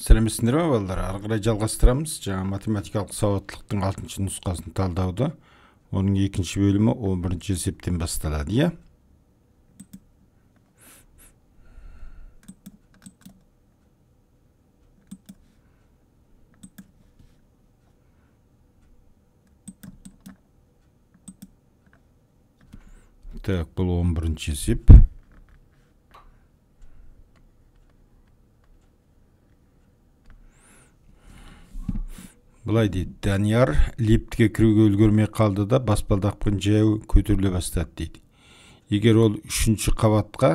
сәлеметсіздер ме балалар ары қарай жалғастырамыз жаңа математикалық сауаттылықтың алтыншы нұсқасын талдауды оның екінші бөлімі 11 бірінші есептен басталады иә так бұл 11 бірінші есеп былай дейді данияр лифтке кіруге үлгермей қалды да баспалдақпен жаяу көтеріле бастады дейді егер ол үшінші қабатқа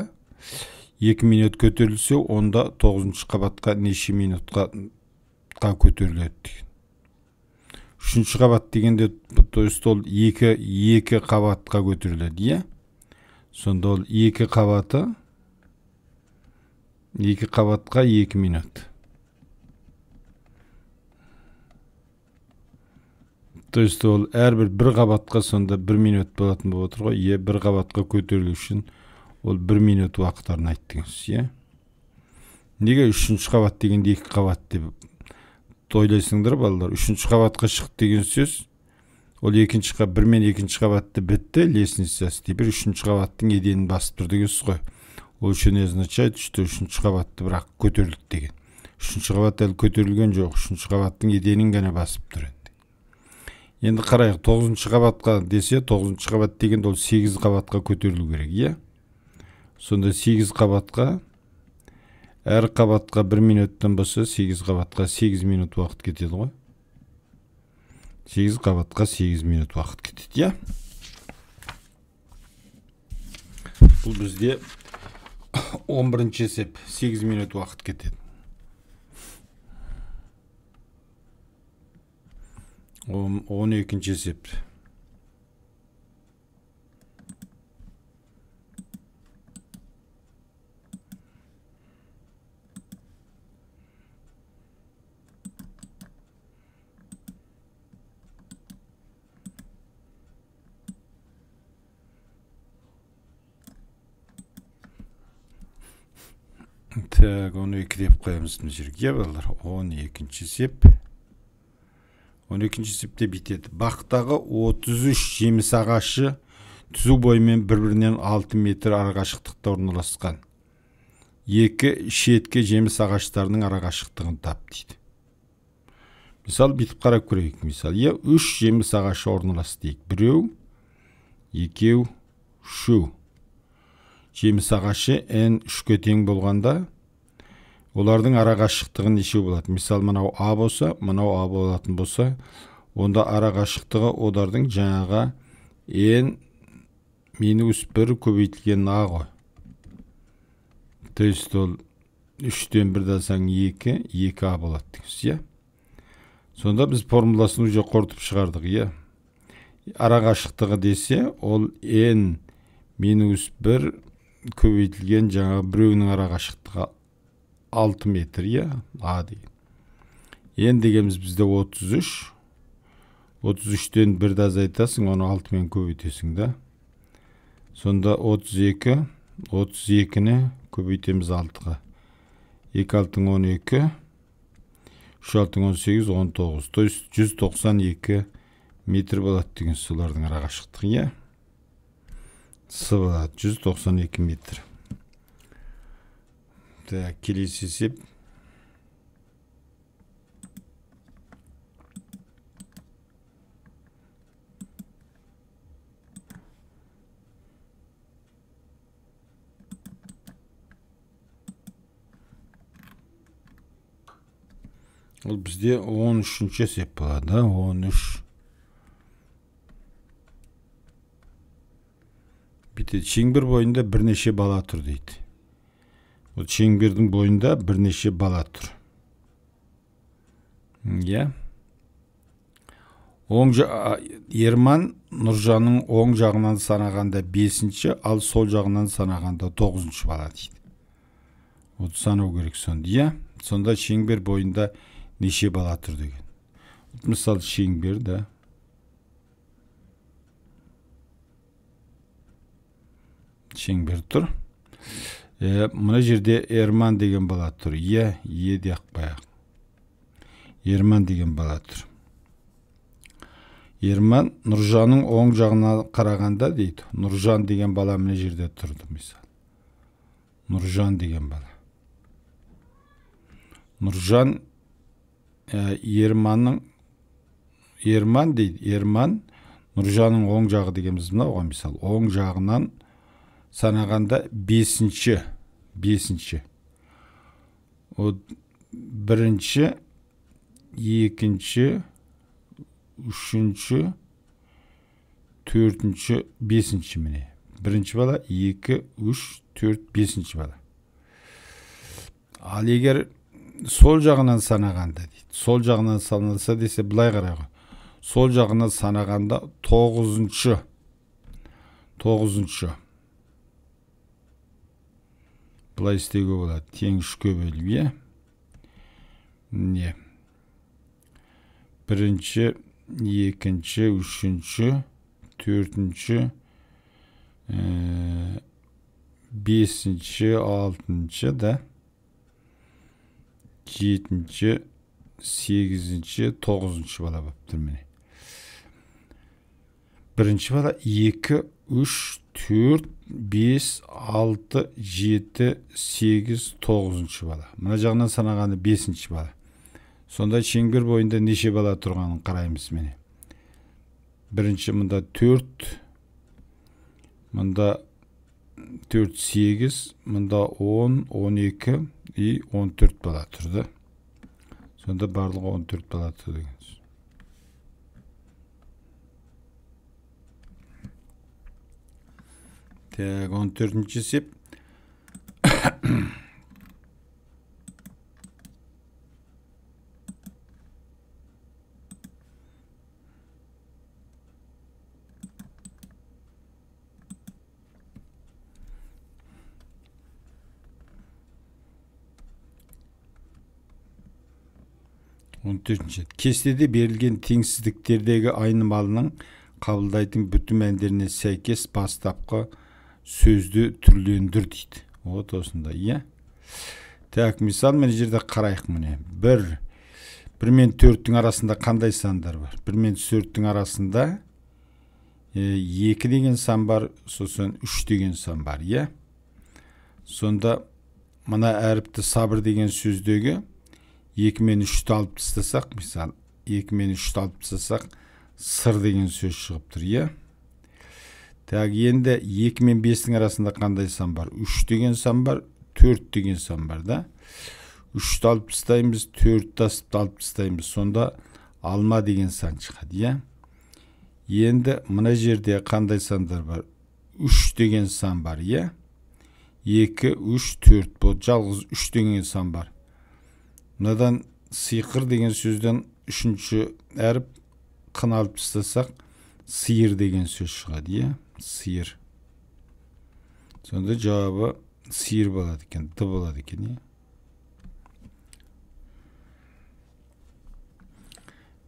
екі минут көтерілсе онда тоғызыншы қабатқа неше минутқа көтеріледі деген үшінші қабат дегенде то есть ол екі екі қабатқа көтеріледі иә сонда ол екі қабаты екі қабатқа екі минут то есть ол әрбір бір қабатқа сонда бір минут болатын болып отыр ғой иә бір қабатқа көтерілу үшін ол бір минут уақыт арнайды деген сөз иә неге үшінші қабат дегенде екі қабат деп ойлайсыңдар балалар үшінші қабатқа шық деген сөз ол екінші қабат бір мен екінші қабатты бітті лестницасы теперь үшінші қабаттың еденін басып тұр деген сөз ғой ол еще не означает что үшінші қабатты бірақ көтерілді деген үшінші қабат әлі көтерілген жоқ үшінші қабаттың еденін ғана басып тұр Енді қарайық, 9-қабатқа десе, 9-қабат дегенде ол 8 қабатқа көтерілу керек, иә? Сонда 8 қабатқа әр қабатқа 1 минуттан босы, 8 қабатқа 8 минут уақыт кетеді ғой. 8 қабатқа 8 минут уақыт кетеді, иә? Бұл бізде 11-ісеп 8 минут уақыт кетеді. он екінші есеп так он екі деп қоямыз мына жерге балалар он екінші есеп он екінші есепте бітеді бақтағы 33 жеміс ағашы түзу бойымен бір бірінен 6 метр арақашықтықта орналасқан екі шеткі жеміс ағаштарының арақашықтығын тап дейді мысалы бүйтіп қарап көрейік мысалы е иә, үш жеміс ағашы орналасты дейік біреу екеу үшеу жеміс ағашы n үшке тең болғанда олардың арақашықтығы неше болады мысалы мынау а болса мынау а болатын болса онда арақашықтығы олардың жаңағы n минус бір көбейтілген а ғой то есть ол үштен бірді алсаң екі екі а болады дейміз иә сонда біз формуласын уже қорытып шығардық иә арақашықтығы десе ол n минус бір көбейтілген жаңағы біреуінің арақашықтығы 6 метр а дейін. ен дегеніміз бізде 33 33-тен бірді азайтасың оны мен көбейтесің да сонда 32 32-ні көбейтеміз 6-ға 2 алтың 12 3 алтың 18 19 то 192 метр болады деген солардың арақашықтығы иә с болады 192 метр так келесі есеп ол бізде 13 үшінші есеп болады 13 үш шеңбір бойында бірнеше бала тұр дейді ол шеңбердің бойында бірнеше бала тұр иә оң ерман нұржанның оң жағынан санағанда бесінші ал сол жағынан санағанда тоғызыншы бала дейді вот санау керек сонда иә сонда шеңбер бойында неше бала тұр деген мысалы шеңбер да шеңбер тұр ә, мына жерде ерман деген бала тұр е е дей ақ ерман деген бала тұр ерман нұржанның оң жағына қарағанда дейді нұржан деген бала мына жерде тұрды мысалы нұржан деген бала нұржан ә, ерманның ерман дейді ерман нұржанның оң жағы дегеніміз мынау ғой мысалы оң жағынан санағанда бесінші бесінші вот бірінші екінші үшінші төртінші бесінші міне бірінші бала екі үш төрт бесінші бала ал егер сол жағынан санағанда дейді сол жағынан саналса десе былай қарай ғой сол жағынан санағанда тоғызыншы тоғызыншы былай істеуге болады тең үшке бөліп иә не бірінші екінші үшінші төртінші ә, бесінші алтыншы да жетінші сегізінші тоғызыншы бала болып тұр міне бірінші бала екі үш төрт бес алты жеті сегіз тоғызыншы бала мына жағынан санағаны бесінші бала сонда шеңбер бойында неше бала тұрғанын қараймыз міне бірінші мында төрт мында төрт сегіз мында он он екі и он төрт бала тұрды сонда барлығы он төрт бала тұрды так он төртінші сеп он төртінші кестеде берілген теңсіздіктердегі айнымалының қабылдайтын бүтін мәндеріне сәйкес бастапқы сөзді түрлендір дейді вот осындай иә так мысалы мына жерде қарайық міне бір бір мен төрттің арасында қандай сандар бар бір мен төрттің арасында екі деген сан бар сосын үш деген сан бар иә сонда мына әріпті сабыр деген сөздегі екі мен үшті алып тастасақ мысалы екі мен үшті алып тастасақ сыр деген сөз шығып тұр иә так енді екі мен бестің арасында қандай сан бар үш деген сан бар төрт деген сан бар да үшті алып тастаймыз төртті алып тастаймыз сонда алма деген сан шығады иә енді мына жерде қандай сандар бар үш деген сан бар иә екі үш төрт болды жалғыз үш деген сан бар мынадан сиқыр деген сөзден үшінші әріп қын алып тастасақ сиыр деген сөз шығады иә сиыр сонда жауабы сиыр болады екен д болады екен иә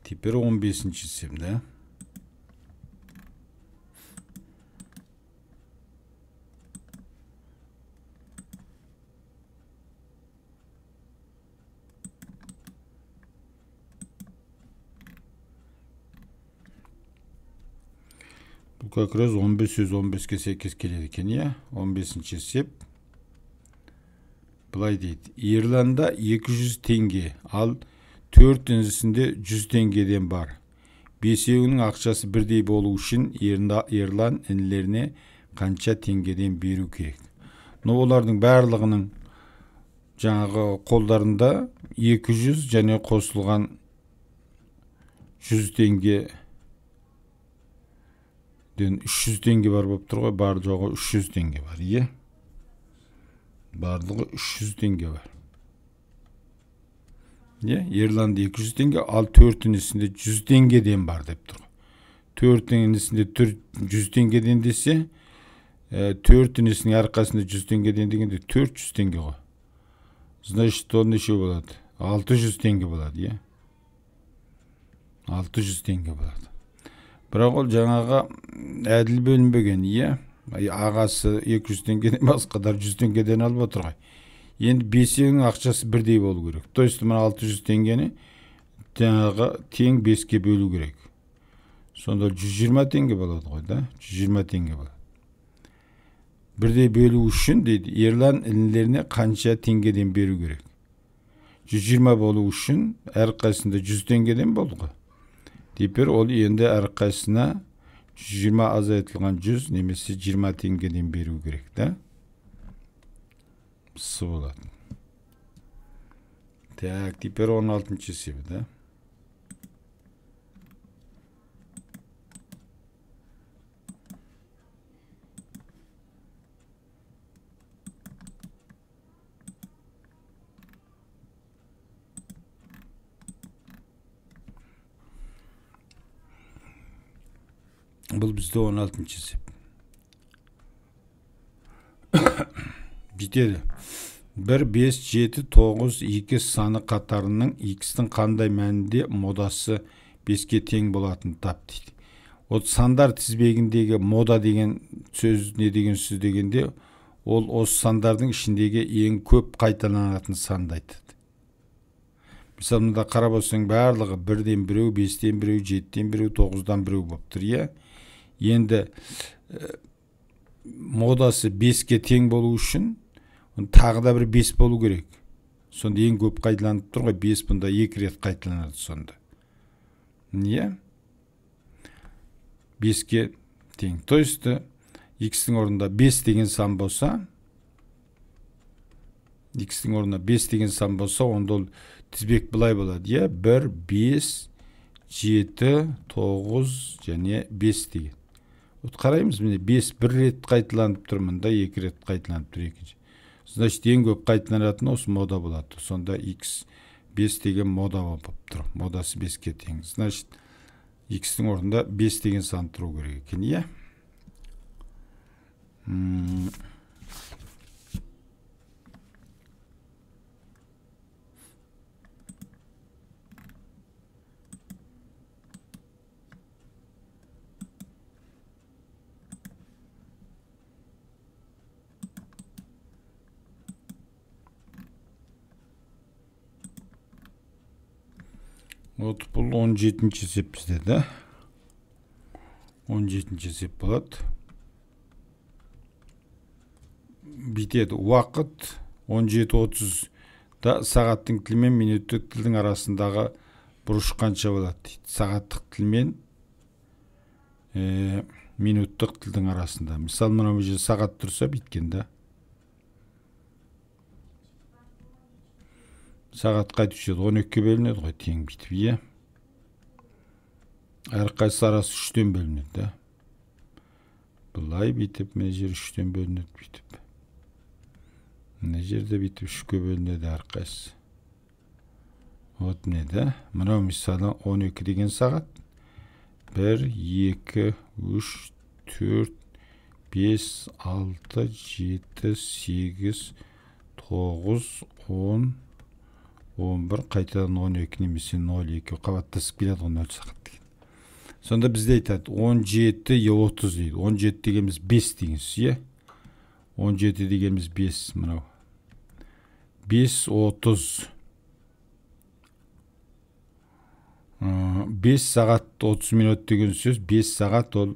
теперь он бесінші да көкірез 15 15-ке сәйкес келеді екен иә 15-ші сеп былай дейді ирланда 200 теңге ал төртіншісінде 100 теңгеден бар бесеуінің ақшасы бірдей болу үшін ерлан інілеріне қанша теңгеден беру керек но олардың барлығының жаңағы қолдарында 200 және қосылған 100 теңге ден үш жүз теңге бар болып тұр ғой бар жоғы үш жүз теңге бар иә барлығы үш жүз теңге бар иә ерланда екі жүз теңге ал төртіншісінде жүз теңгеден бар деп тұр төртіншісінде жүз теңгеден десе ә, төртіншісінің әрқайсысында жүз теңгеден дегенде төрт жүз теңге ғой значит ол неше болады алты жүз теңге болады иә алты жүз теңге болады бірақ ол жаңағы әділ бөлінбеген иә ағасы екі жүз теңгеден басқалар жүз теңгеден алып отыр ғой енді бесеуінің ақшасы бірдей болу керек то есть мына алты жүз теңгені жаңағы тең беске бөлу керек сонда жүз жиырма теңге болады ғой да жүз жиырма теңге болады бірдей бөлу үшін дейді ерлан інілеріне қанша теңгеден беру керек жүз жиырма болу үшін әрқайсысында жүз теңгеден болды ғой Депер ол енді әрқайсына 120 азайтылған 100 немесе 20 тенгеден беру керек да сы болады так теперь 16 алтыншы себебі да? бұл бізде 16 алтыншы есеп бүйтеді бір бес жеті тоғыз екі саны қатарының икстің қандай мәнінде модасы беске тең болатынын тап дейді Ол сандар тізбегіндегі мода деген сөз не деген сөз дегенде ол осы сандардың ішіндегі ең көп қайталанатын санды айтады мысалы мында қарап отырсаң барлығы бірден біреу бестен біреу жетіден біреу тоғыздан біреу болып тұр иә енді ә, 5-ке тең болу үшін тағы да бір 5 болу керек сонда ең көп қайталанып тұр ғой бес бұнда екі рет қайталанады сонда иә беске тең то есть x-тің орнында 5 деген сан болса x-тің орнына 5 деген сан болса онда ол тізбек былай болады иә 1 5 7 9 және 5 деген вот қараймыз міне бес бір рет қайталанып тұр мында екі рет қайталанып тұр екінші значит ең көп қайталанатыны осы мода болады сонда x бес деген мода болып тұр модасы беске тең значит икстің орнында бес деген сан тұру керек екен иә вот бұл 17 ші есеп бізде да 17-ші есеп болады бүйтеді уақыт 17.30-да сағаттың тілмен мен минуттық тілдің арасындағы бұрыш қанша болады дейді сағаттық тіл мен э, минуттық тілдің арасында мысалы мынау жерде сағат тұрса бүйткен да сағатқа түседі он екіге бөлінеді ғой тең бүйтіп иә әрқайсысы арасы үштен бөлінеді да былай бүйтіп мына жер үштен бөлінеді бүйтіп мына жерде бүйтіп үшке бөлінеді әрқайсысы вот міне да мынау мысалы он екі деген сағат бір екі үш төрт бес алты жеті сегіз тоғыз он он бір қайтадан он екі немесе ноль екі қабаттасып келеді ғой нөл сағат деген сонда бізде айтады он жеті е отыз дейді он жеті дегеніміз бес деген сөз иә он жеті дегеніміз бес мынау бес отыз бес сағат отыз минут деген сөз бес сағат ол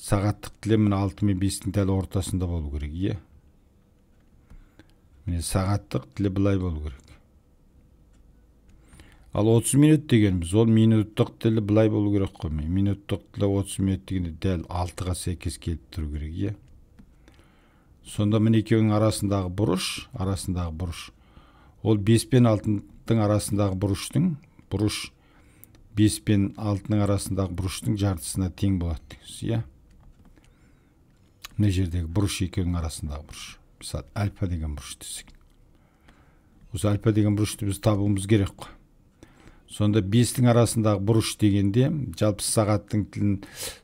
сағаттық тілем міне алты мен бестің дәл ортасында болу керек иә міне сағаттық тілі былай болу керек ал 30 минут дегеніміз ол минуттық тілі былай болу керек қой минуттық тілі 30 минут дегенде дәл алтыға сәйкес келіп тұру керек иә сонда міне екеуінің арасындағы бұрыш арасындағы бұрыш ол 5 пен алтының арасындағы бұрыштың бұрыш 5 пен алтының арасындағы бұрыштың жартысына тең болады дейміз иә мына жердегі бұрыш екеуінің арасындағы бұрыш мысалы альфа деген бұрыш десек осы альфа деген бұрышты біз табуымыз керек қой сонда бестің арасындағы бұрыш дегенде жалпы сағаттың тілін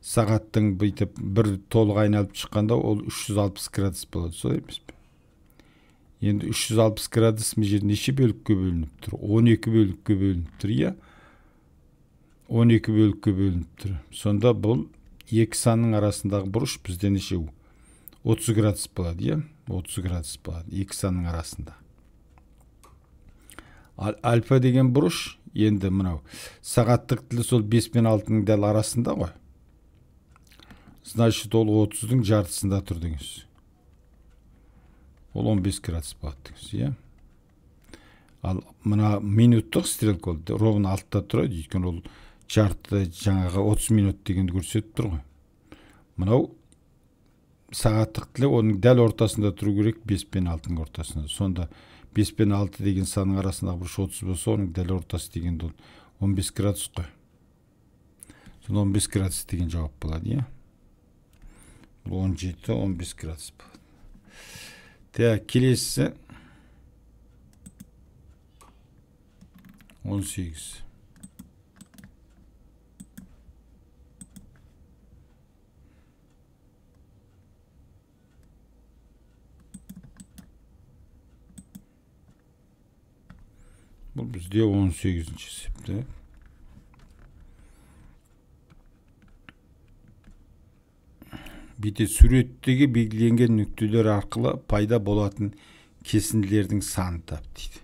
сағаттың бүйтіп бір толық айналып шыққанда ол 360 градус болады солай емес пе енді 360 градус мына жер неше бөлікке бөлініп тұр 12 бөлікке бөлініп тұр иә 12 бөлікке бөлініп тұр сонда бұл екі санның арасындағы бұрыш бізде нешеу 30 градус болады иә 30 градус болады екі санның арасында альфа деген бұрыш енді мынау сағаттық тілі сол бес пен алтының дәл арасында ғой значит ол отыздың жартысында тұр деңіз ол 15 градус болады деңіз иә ал мына минуттық стрелка ол ровно алтыда тұрады иә? өйткені ол жарты жаңағы 30 минут дегенді көрсетіп тұр ғой мынау сағаттық тілі оның дәл ортасында тұру керек 5 пен алтының ортасында сонда бес пен алты деген санның арасындағы бұрыш отыз болса оның дәл ортасы дегенде он бес градус қой сонда он бес градус деген жауап болады иә бұл он жеті он бес градус болады так келесісі он сегіз бұл бізде 18 септі. бейде суреттегі белгіленген нүктелер арқылы пайда болатын кесінділердің санын тап дейді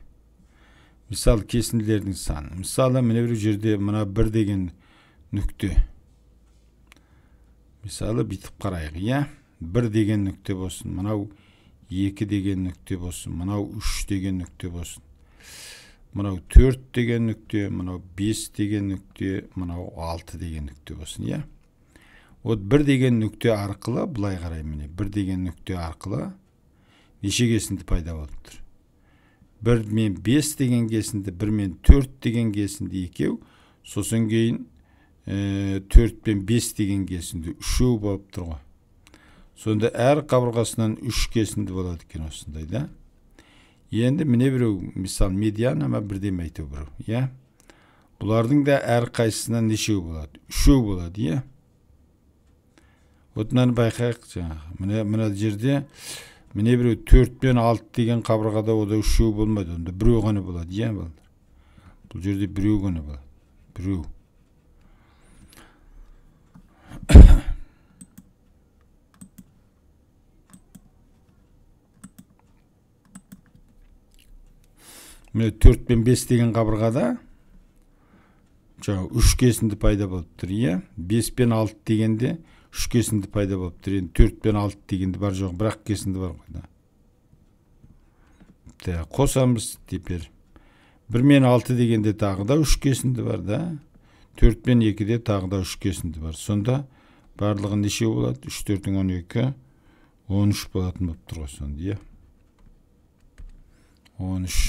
мысалы кесінділердің саны мысалы міне бір жерде мына бір деген нүкте мысалы бүйтіп қарайық иә бір деген нүкте болсын мынау екі деген нүкте болсын мынау үш деген нүкте болсын мынау төрт деген нүкте мынау бес деген нүкте мынау алты деген нүкте болсын иә вот бір деген нүкте арқылы былай қарай міне бір деген нүкте арқылы неше кесінді пайда болып тұр бір мен бес деген кесінді бір мен төрт деген кесінді екеу сосын кейін төрт пен бес деген кесінді үшеу болып тұр ғой сонда әр қабырғасынан үш кесінді болады екен осындай да енді міне біреу мысалы медиана ма бірдеме әйтеуір біреу иә бұлардың да әрқайсысынан нешеу болады үшеу болады иә вот мынаны байқайық жаңағы міне мына жерде міне біреу төрт пен алты деген қабырғада ода үшеу болмайды онда біреу ғана болады иә бұл жерде біреу ғана болады біреу міне төрт пен бес деген қабырғада жаңағы үш кесінді пайда болып тұр иә бес пен алты дегенде үш кесінді пайда болып тұр енді төрт пен алты дегенде бар жоғы бір ақ кесінді бар ғой да қосамыз теперь бір мен алты дегенде тағы да үш кесінді бар да төрт пен екіде тағы да үш кесінді бар сонда барлығы неше болады үш төртің он екі он үш болатын болып тұр ғой сонда иә он үш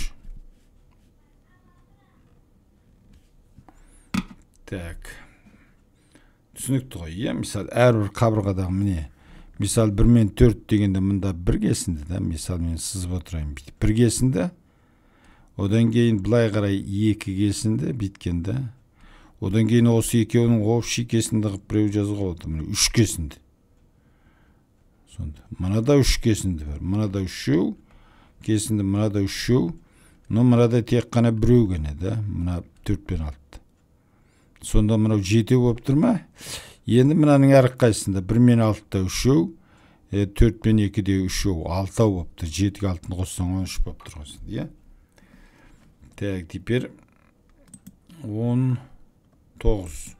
так түсінікті ғой иә мысалы әрбір қабырғадағы міне мысалы бір мен төрт дегенде мында бір кесінді да мысалы мен сызып отырайын бүйтіп бір кесінді одан кейін былай қарай екі кесінді бүйткен да одан кейін осы екеуінің общий кесінді қылып біреу жазуға болады міне үш кесінді сонда мынада үш кесінді бар мынада үшеу кесінді мынада үшеу но мынада тек қана біреу ғана да мына төрт пен алты сонда мынау жетеу болып тұр ма енді мынаның әрқайсысында бір мен алтыда үшеу төрт пен екіде үшеу алтау болып тұр жетіге алтыны қоссаң он үш болып тұр ғой иә так теперь он тоғыз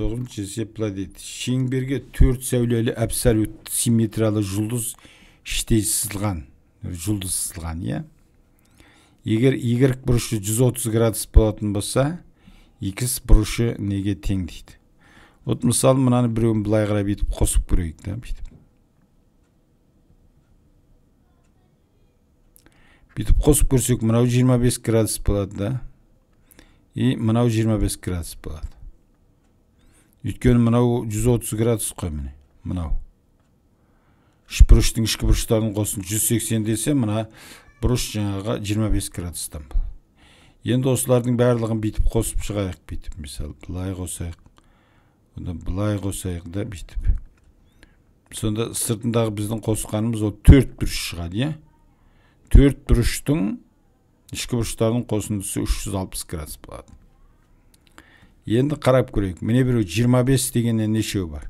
тоғызыншы сеп былай дейді шеңберге төрт сәулелі абсолют симметриялы жұлдыз іштей сызылған жұлдыз сызылған иә егер y бұрышы 130 градус болатын болса x бұрышы неге тең дейді вот мысалы мынаны біреуін былай қарай бүйтіп қосып көрейік да бүйтіп бүйтіп қосып көрсек мынау 25 градус болады да и мынау 25 градус болады өйткені мынау 130 градус қой міне мынау бұрыштың ішкі бұрыштарын қосын 180 десе мына бұрыш жаңағы 25 градустан енді осылардың барлығын бүйтіп қосып шығайық бүйтіп мысалы былай қосайық онда былай қосайық да бүйтіп сонда сыртындағы біздің қосқанымыз ол төрт бұрыш шығады иә төрт бұрыштың ішкі бұрыштарының қосындысы 360 градус болады енді қарап көрейік міне біреу 25 дегеннен нешеу бар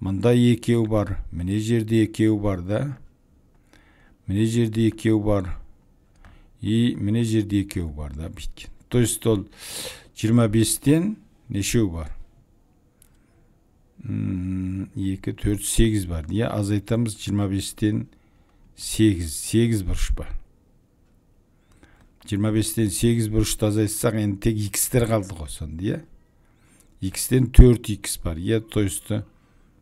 мында екеу бар міне жерде екеу бар да міне жерде екеу бар и міне жерде екеу бар да бүйткен то есть ол 25-тен нешеу бар екі төрт сегіз бар иә азайтамыз 25-тен сегіз сегіз бұрыш бар жиырма бестен сегіз бұрыш азайтсақ енді тек икстер қалды ғой сонда иә икстен төрт икс бар иә то есть э,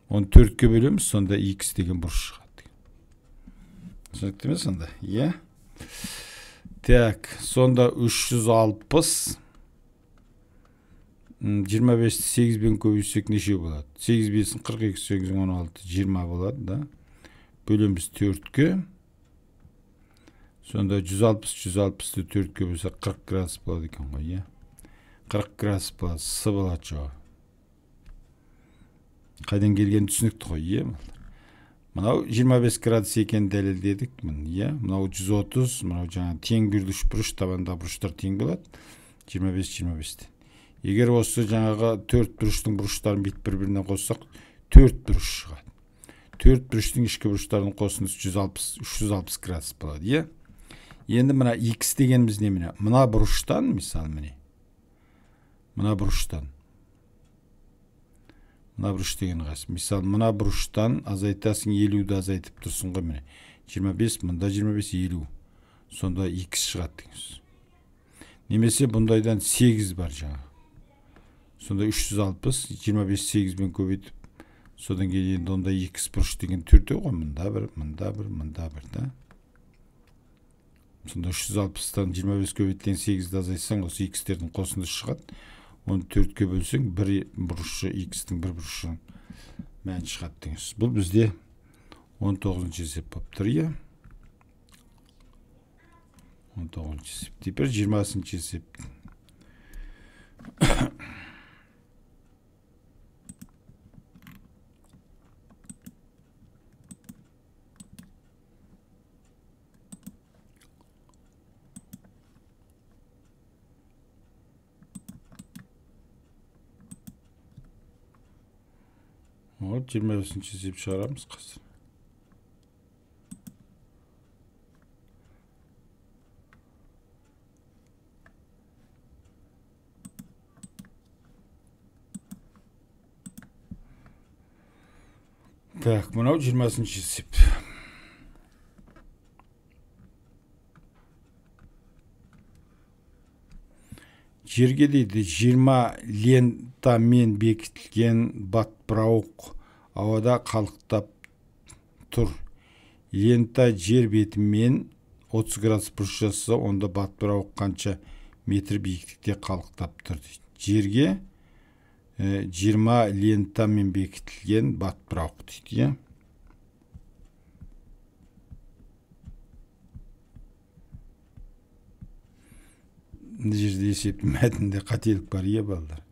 оны төртке бөлеміз сонда икс деген бұрыш шығады түсінікті ме сонда иә так сонда үш жүз алпыс жиырма бесті сегізбен көбейтсек неше болады сегіз бесін қырық екі сегіз он алты жиырма болады да бөлеміз төртке сонда 160-160-ті төртке бөлсе қырық градус болады екен ғой иә қырық градус болады с болады жауабы қайдан келгені түсінікті ғой иә мынау 25 градус екенін дәлелдедік иә мынау 130 мынау жаңа тең бүрдіш бұрыш табанда бұрыштар тең болады 25 жиырма бестен егер осы жаңағы төрт бұрыштың бұрыштарын бүйтіп бір біріне қоссақ төрт бұрыш шығады төрт бұрыштың ішкі бұрыштарын қосындысы жүз алпыс градус болады иә енді мына x дегеніміз не міне мына бұрыштан мысалы міне мына бұрыштан мына бұрыш деген қайсы мысалы мына бұрыштан азайтасың елуді азайтып тұрсың ғой міне жиырма бес мында жиырма бес елу сонда x шығады деген немесе бұндайдан сегіз бар жаңа сонда үш жүз алпыс жиырма бес сегізбен көбейтіп содан кейін енді онда x бұрыш деген төртеу ғой мында бір мында бір мында бір да сонда үш жүз алпыстан жиырма беске көбейтілген сегізді азайтсаң осы икстердің қосындысы шығады оны төртке бөлсең бір бұрышы икстің бір бұрышы мәні шығады деген сөз бұл бізде он тоғызыншы есеп болып тұр иә он тоғызыншы есеп теперь жиырмасыншы есеп вот жиырма бесінші іздеп шығарамыз қазір так мынау жиырмасыншы есеп жерге дейді жиырма лентамен бекітілген батпырауық ауада қалықтап тұр лента жер бетімен 30 градус бұрыш жасаса онда батпырауық қанша метр биіктікте қалықтап тұр дейді жерге ә, 20 лентамен бекітілген батпырауық дейді иә мына жерде есептің мәтінде қателік бар иә балдар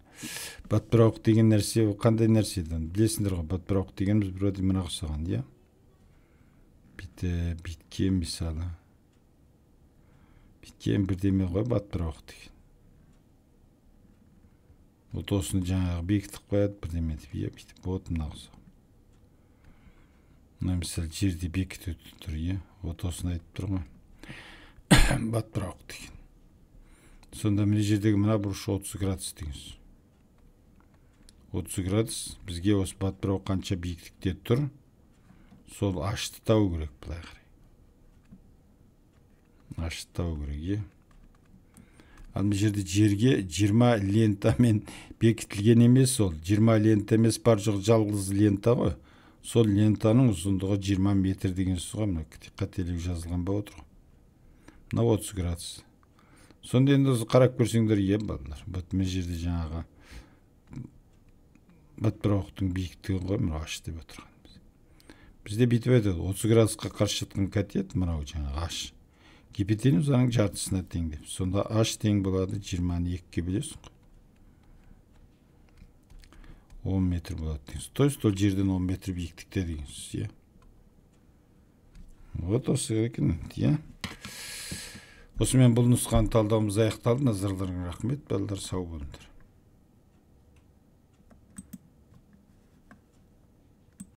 батпырауық деген нәрсе ол қандай нәрсе білесіңдер ғой батпырауық дегеніміз вроде мынаған ұқсаған иә бүйте бүйтке мысалы бүйткен бірдеме ғой батпырауық деген вот осыны жаңағы бекітіп қояды бірдеме деп иә бүйтіп вот мына мына мысалы жерде бекіту тұр иә вот осыны айтып тұр ғой батпырауық деген сонда мына жердегі мына бұрыш отыз градус деген сөз 30 градус бізге осы батпырау қанша биіктікте тұр сол ашты табу керек былай қарай ашты табу керек иә ал мына жерде жерге 20 лентамен бекітілген емес ол 20 лента емес бар жоқ жалғыз лента ғой сол лентаның ұзындығы 20 метр деген сөз ғой мына қателік жазылған ба отыр ғой мына отыз градус сонда енді қарап көрсеңдер иә балалар вот мына жерде жаңағы бытпырақтың биіктігі ғой мынау аш деп отырғанымыз бізде бүйтіп айтады отыз градусқа қарсы жатқан катет мынау жаңағы аш гипотенузаның жартысына тең деп сонда аш тең болады жиырманы екіге бөлесің ғой он метр болады дейсіз то есть ол жерден он метр биіктікте деген сөз иә вот осы екен иә осымен бұл нұсқаны талдауымыз аяқталды назарларыңа рахмет балдар сау болыңдар